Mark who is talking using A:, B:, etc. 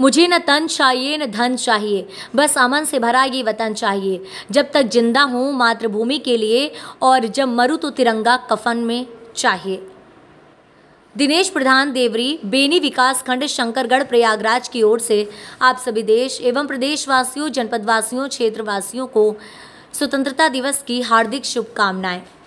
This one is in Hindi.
A: मुझे न तन चाहिए न धन चाहिए बस अमन से भरा ये वतन चाहिए जब तक जिंदा हूँ मातृभूमि के लिए और जब मरूँ तो तिरंगा कफन में चाहिए दिनेश प्रधान देवरी बेनी विकास खंड शंकरगढ़ प्रयागराज की ओर से आप सभी देश एवं प्रदेशवासियों जनपदवासियों क्षेत्रवासियों को स्वतंत्रता दिवस की हार्दिक शुभकामनाएं